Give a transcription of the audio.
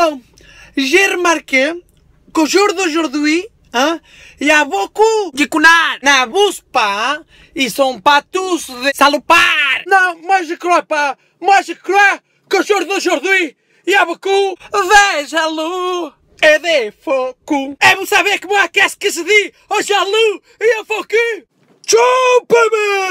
Então, j'ai remarqué qu'au jour d'aujourd'hui, ah, hein, il a beaucoup de connards na pas, e são patus de salupar. Não mais moi je mais pas, moi je crois qu'au jour d'aujourd'hui, il a beaucoup é de jaloux et des faux coups. É vous que moi, qu'est-ce que se diz aux jaloux e aux faux culs Choupa-me